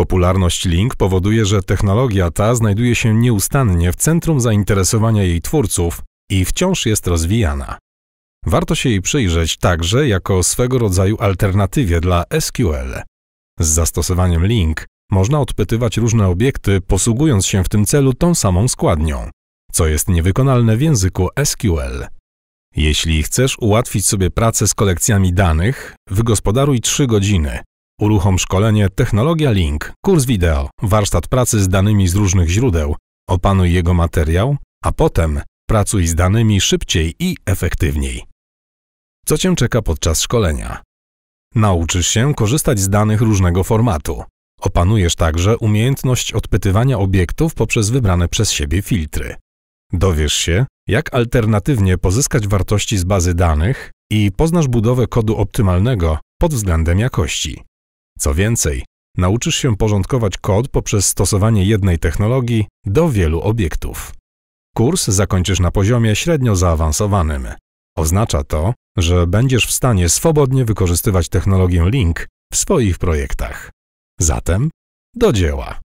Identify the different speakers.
Speaker 1: Popularność Link powoduje, że technologia ta znajduje się nieustannie w centrum zainteresowania jej twórców i wciąż jest rozwijana. Warto się jej przyjrzeć także jako swego rodzaju alternatywie dla SQL. Z zastosowaniem link można odpytywać różne obiekty, posługując się w tym celu tą samą składnią, co jest niewykonalne w języku SQL. Jeśli chcesz ułatwić sobie pracę z kolekcjami danych, wygospodaruj 3 godziny, Uruchom szkolenie Technologia Link, kurs wideo, warsztat pracy z danymi z różnych źródeł. Opanuj jego materiał, a potem pracuj z danymi szybciej i efektywniej. Co Cię czeka podczas szkolenia? Nauczysz się korzystać z danych różnego formatu. Opanujesz także umiejętność odpytywania obiektów poprzez wybrane przez siebie filtry. Dowiesz się, jak alternatywnie pozyskać wartości z bazy danych i poznasz budowę kodu optymalnego pod względem jakości. Co więcej, nauczysz się porządkować kod poprzez stosowanie jednej technologii do wielu obiektów. Kurs zakończysz na poziomie średnio zaawansowanym. Oznacza to, że będziesz w stanie swobodnie wykorzystywać technologię Link w swoich projektach. Zatem do dzieła!